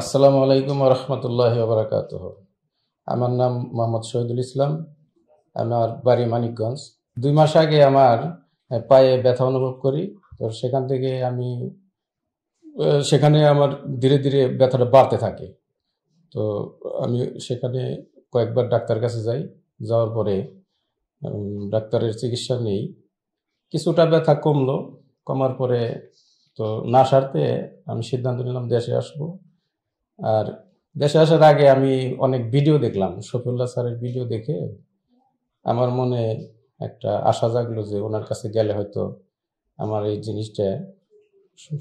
আসসালামু আলাইকুম রহমতুল্লাহ ববরাকাত আমার নাম মোহাম্মদ শহীদুল ইসলাম আমার বাড়ি মানিকগঞ্জ দুই মাস আগে আমার পায়ে ব্যথা অনুভব করি তো সেখান থেকে আমি সেখানে আমার ধীরে ধীরে ব্যথাটা বাড়তে থাকে তো আমি সেখানে কয়েকবার ডাক্তার কাছে যাই যাওয়ার পরে ডাক্তারের চিকিৎসা নেই কিছুটা ব্যথা কমলো কমার পরে তো না সারতে আমি সিদ্ধান্ত নিলাম দেশে আসবো আর দেশে আসার আগে আমি অনেক ভিডিও দেখলাম শফিউল্লাহ স্যারের ভিডিও দেখে আমার মনে একটা আশা জাগলো যে ওনার কাছে গেলে হয়তো আমার এই জিনিসটা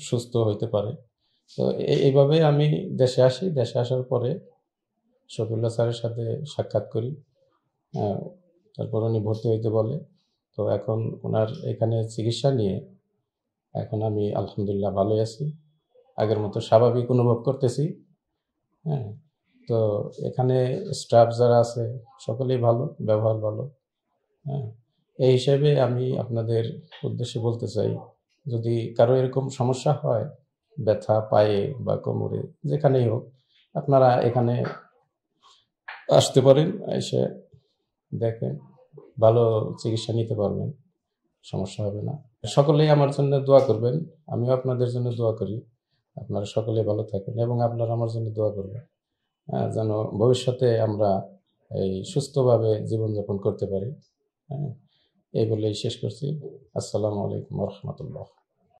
সুস্থ হইতে পারে তো এইভাবে আমি দেশে আসি দেশে আসার পরে শফিউল্লাহ স্যারের সাথে সাক্ষাৎ করি তারপর উনি ভর্তি হইতে বলে তো এখন ওনার এখানে চিকিৎসা নিয়ে এখন আমি আলহামদুলিল্লাহ ভালোই আছি আগের মতো স্বাভাবিক অনুভব করতেছি হ্যাঁ তো এখানে স্টাফ যারা আছে সকলেই ভালো ব্যবহার ভালো হ্যাঁ এই হিসাবে আমি আপনাদের উদ্দেশ্যে বলতে চাই যদি কারো এরকম সমস্যা হয় ব্যথা পায়ে বা কোমরে যেখানেই হোক আপনারা এখানে আসতে পারেন এসে দেখেন ভালো চিকিৎসা নিতে পারবেন সমস্যা হবে না সকলেই আমার জন্য দোয়া করবেন আমিও আপনাদের জন্য দোয়া করি আপনারা সকলে ভালো থাকেন এবং আপনারা আমার জন্য দোয়া করবেন হ্যাঁ, যেন ভবিষ্যতে আমরা এই সুস্থভাবে জীবনযাপন করতে পারি হ্যাঁ এই বলেই শেষ করছি আসসালামু আলাইকুম রহমতুল্লাহ